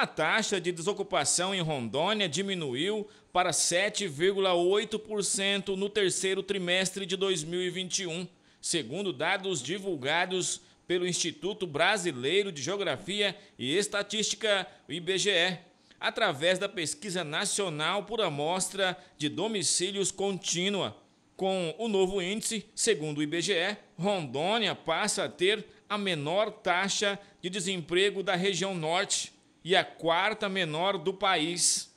A taxa de desocupação em Rondônia diminuiu para 7,8% no terceiro trimestre de 2021, segundo dados divulgados pelo Instituto Brasileiro de Geografia e Estatística, IBGE, através da pesquisa nacional por amostra de domicílios contínua. Com o novo índice, segundo o IBGE, Rondônia passa a ter a menor taxa de desemprego da região norte e a quarta menor do país.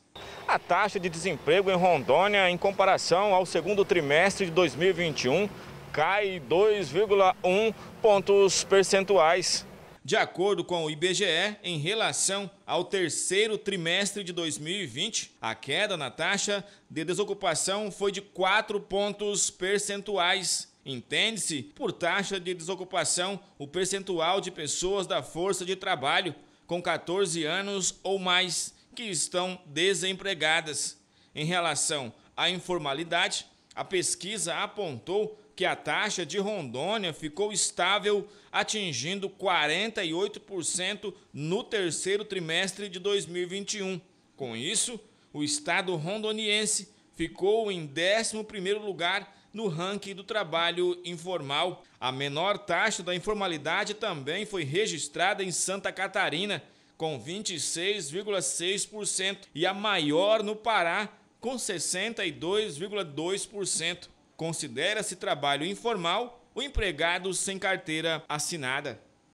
A taxa de desemprego em Rondônia, em comparação ao segundo trimestre de 2021, cai 2,1 pontos percentuais. De acordo com o IBGE, em relação ao terceiro trimestre de 2020, a queda na taxa de desocupação foi de 4 pontos percentuais. Entende-se por taxa de desocupação o percentual de pessoas da força de trabalho com 14 anos ou mais que estão desempregadas. Em relação à informalidade, a pesquisa apontou que a taxa de Rondônia ficou estável, atingindo 48% no terceiro trimestre de 2021. Com isso, o estado rondoniense ficou em 11º lugar no ranking do trabalho informal. A menor taxa da informalidade também foi registrada em Santa Catarina, com 26,6%, e a maior no Pará, com 62,2%. Considera-se trabalho informal o empregado sem carteira assinada.